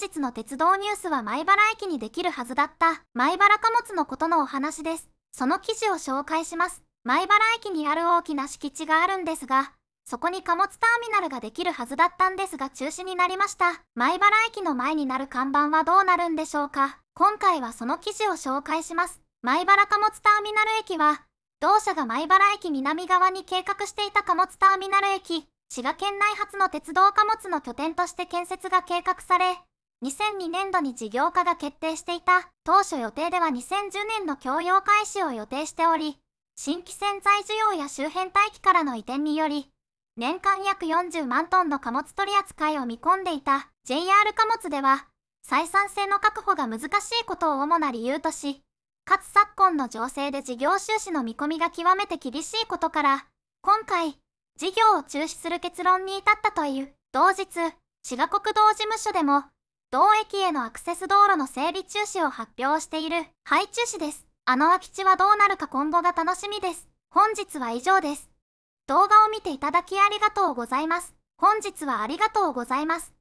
本日の鉄道ニュースは米原駅にできるはずだった米原貨物のことのお話です。その記事を紹介します。米原駅にある大きな敷地があるんですが、そこに貨物ターミナルができるはずだったんですが中止になりました。米原駅の前になる看板はどうなるんでしょうか今回はその記事を紹介します。米原貨物ターミナル駅は、同社が米原駅南側に計画していた貨物ターミナル駅、滋賀県内初の鉄道貨物の拠点として建設が計画され、2002年度に事業化が決定していた当初予定では2010年の供用開始を予定しており、新規潜在需要や周辺待機からの移転により、年間約40万トンの貨物取扱いを見込んでいた JR 貨物では、採算性の確保が難しいことを主な理由とし、かつ昨今の情勢で事業収支の見込みが極めて厳しいことから、今回、事業を中止する結論に至ったという、同日、滋賀国道事務所でも、同駅へのアクセス道路の整備中止を発表している廃中止です。あの空き地はどうなるか今後が楽しみです。本日は以上です。動画を見ていただきありがとうございます。本日はありがとうございます。